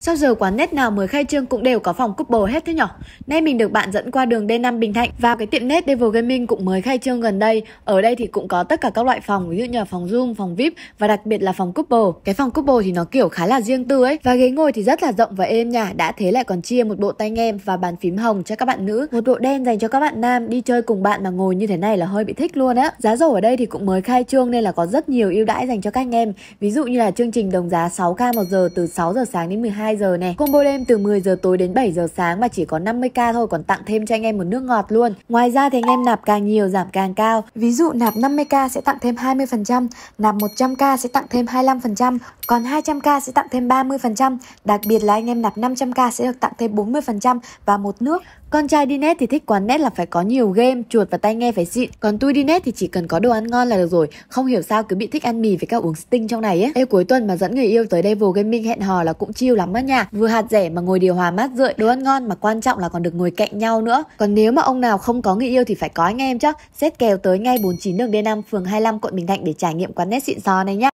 Sau giờ quán nét nào mới khai trương cũng đều có phòng couple hết thế nhỏ. Nay mình được bạn dẫn qua đường D5 Bình Thạnh vào cái tiệm nét Devil Gaming cũng mới khai trương gần đây. Ở đây thì cũng có tất cả các loại phòng, ví dụ như là phòng Zoom, phòng VIP và đặc biệt là phòng couple. Cái phòng couple thì nó kiểu khá là riêng tư ấy và ghế ngồi thì rất là rộng và êm nhà. Đã thế lại còn chia một bộ tai nghe và bàn phím hồng cho các bạn nữ, một bộ đen dành cho các bạn nam. Đi chơi cùng bạn mà ngồi như thế này là hơi bị thích luôn á. Giá rổ ở đây thì cũng mới khai trương nên là có rất nhiều ưu đãi dành cho các anh em. Ví dụ như là chương trình đồng giá 6k một giờ từ 6 giờ sáng đến 12 12 giờ này. Combo đêm từ 10 giờ tối đến 7 giờ sáng mà chỉ có 50k thôi còn tặng thêm cho anh em một nước ngọt luôn. Ngoài ra thì anh em nạp càng nhiều giảm càng cao. Ví dụ nạp 50k sẽ tặng thêm 20%, nạp 100k sẽ tặng thêm 25%, còn 200k sẽ tặng thêm 30%, đặc biệt là anh em nạp 500k sẽ được tặng thêm 40% và một nước. Con trai đi net thì thích quán net là phải có nhiều game, chuột và tai nghe phải xịn. Còn tôi đi net thì chỉ cần có đồ ăn ngon là được rồi. Không hiểu sao cứ bị thích ăn mì với các uống sting trong này ấy. Ê cuối tuần mà dẫn người yêu tới đây vô gaming hẹn hò là cũng chiêu lắm á nha. Vừa hạt rẻ mà ngồi điều hòa mát rượi, đồ ăn ngon mà quan trọng là còn được ngồi cạnh nhau nữa. Còn nếu mà ông nào không có người yêu thì phải có anh em chứ. Xét kèo tới ngay 49 đường D5 phường 25 quận Bình Thạnh để trải nghiệm quán net xịn sò này nhá.